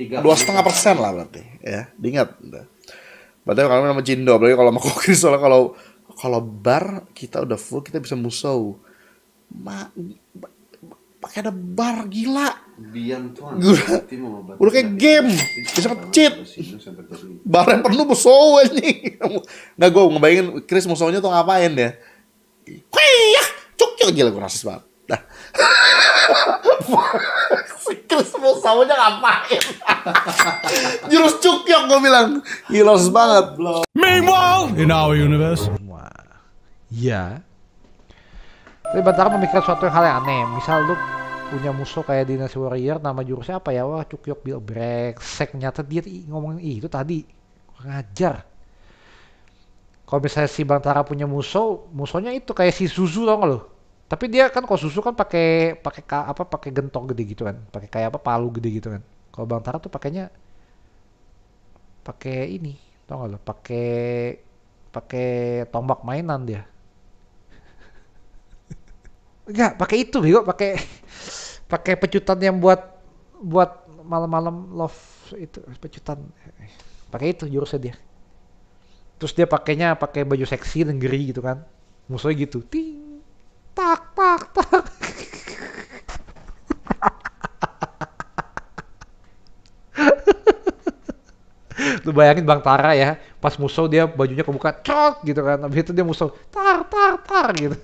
dua setengah persen lah berarti ya diingat berarti kalau nama Jindo berarti kalau mau Kokri soalnya kalau kalau bar kita udah full kita bisa musau mak pakai ada bar gila Bian udah, kayak game bisa bar yang perlu musau ini, nggak gue ngebayangin Chris nya tuh ngapain ya kuyah, cuk cuk gila gue rasis banget sawahnya ngapain? Jurus cukyok gue bilang. hilos banget. Meanwhile, in our universe. Wah. Ya. Tapi Bantara memikirkan suatu hal yang aneh. Misal lu punya musuh kayak Dynasty Warrior, nama jurusnya apa ya? Wah, Cukyok bil Breksek. Nyata dia ngomongin Ih, itu tadi. ngajar. Kalau misalnya si Bang Tara punya musuh, musuhnya itu kayak si Suzu dong gak lo? Tapi dia kan kalau susu kan pakai pakai apa pakai gentong gede gitu kan, pakai kayak apa palu gede gitu kan. Kalau Bang Tara tuh pakainya pakai ini, tau gak lo? Pakai pakai tombak mainan dia. Enggak, pakai itu bego, pakai pakai pecutan yang buat buat malam-malam love itu pecutan. Pakai itu jurusnya dia. Terus dia pakainya pakai baju seksi negeri geri gitu kan. Musuhnya gitu. Ting tak tak tak lu bayangin Bang Tara ya pas musuh dia bajunya kebuka cok gitu kan habis itu dia musuh tar tar tar gitu